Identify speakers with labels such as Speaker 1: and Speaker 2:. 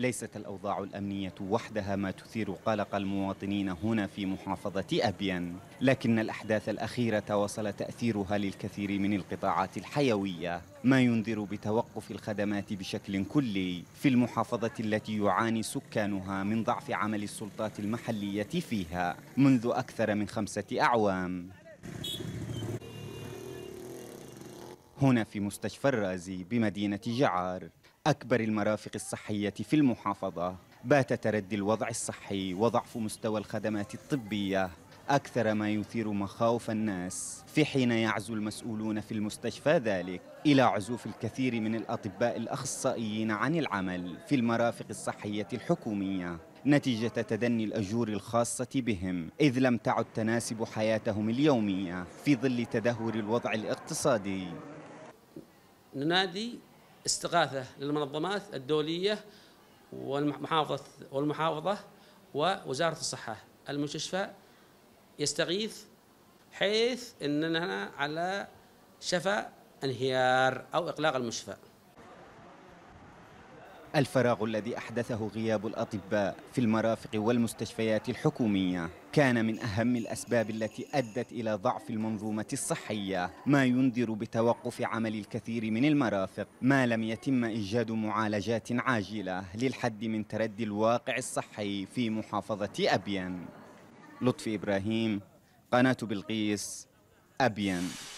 Speaker 1: ليست الأوضاع الأمنية وحدها ما تثير قلق المواطنين هنا في محافظة أبيان لكن الأحداث الأخيرة وصل تأثيرها للكثير من القطاعات الحيوية ما ينذر بتوقف الخدمات بشكل كلي في المحافظة التي يعاني سكانها من ضعف عمل السلطات المحلية فيها منذ أكثر من خمسة أعوام هنا في مستشفى الرازي بمدينة جعار أكبر المرافق الصحية في المحافظة بات تردي الوضع الصحي وضعف مستوى الخدمات الطبية أكثر ما يثير مخاوف الناس في حين يعزو المسؤولون في المستشفى ذلك إلى عزوف الكثير من الأطباء الأخصائيين عن العمل في المرافق الصحية الحكومية نتيجة تدني الأجور الخاصة بهم إذ لم تعد تناسب حياتهم اليومية في ظل تدهور الوضع الاقتصادي
Speaker 2: ننادي استغاثة للمنظمات الدولية والمحافظة والمحافظة ووزارة الصحة المستشفى يستغيث حيث أننا على شفاء انهيار أو إغلاق المشفى
Speaker 1: الفراغ الذي أحدثه غياب الأطباء في المرافق والمستشفيات الحكومية كان من أهم الأسباب التي أدت إلى ضعف المنظومة الصحية ما ينذر بتوقف عمل الكثير من المرافق ما لم يتم إيجاد معالجات عاجلة للحد من تردي الواقع الصحي في محافظة أبين لطفي إبراهيم قناة بلقيس أبين